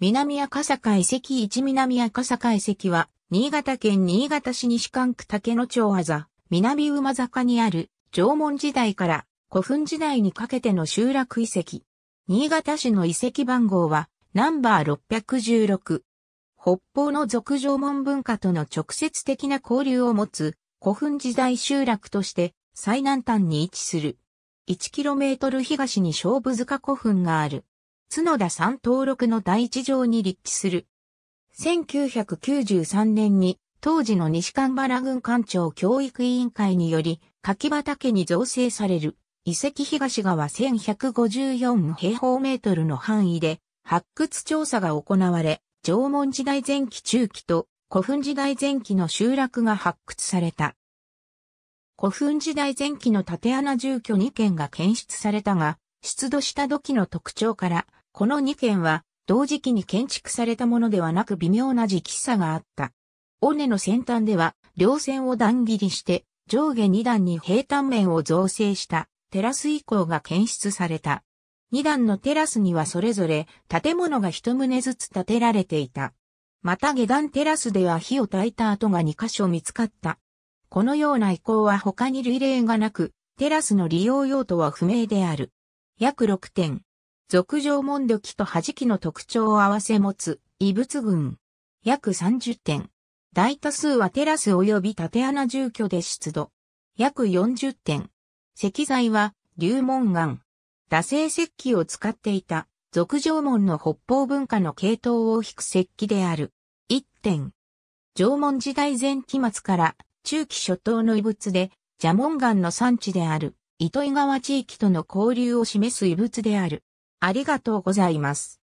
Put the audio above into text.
南赤坂遺跡一南赤坂遺跡は、新潟県新潟市西関区竹野町あざ、南馬坂にある、縄文時代から古墳時代にかけての集落遺跡。新潟市の遺跡番号は、ナンバー616。北方の俗縄文文化との直接的な交流を持つ、古墳時代集落として、最南端に位置する。1km 東に勝負塚古墳がある。角田山登録の第一条に立地する。1993年に当時の西神原郡官庁教育委員会により柿畑に造成される遺跡東側1154平方メートルの範囲で発掘調査が行われ、縄文時代前期中期と古墳時代前期の集落が発掘された。古墳時代前期の縦穴住居2件が検出されたが、出土した土器の特徴から、この2軒は同時期に建築されたものではなく微妙な時期差があった。尾根の先端では両線を段切りして上下2段に平坦面を造成したテラス以降が検出された。2段のテラスにはそれぞれ建物が一棟ずつ建てられていた。また下段テラスでは火を焚いた跡が2箇所見つかった。このような遺構は他に類例がなく、テラスの利用用途は不明である。約6点。俗上門土器と弾きの特徴を合わせ持つ異物群。約30点。大多数はテラス及び縦穴住居で出土。約40点。石材は流門岩。打製石器を使っていた俗上門の北方文化の系統を引く石器である。1点。縄文時代前期末から中期初頭の遺物で、蛇紋岩の産地である、糸井川地域との交流を示す遺物である。ありがとうございます。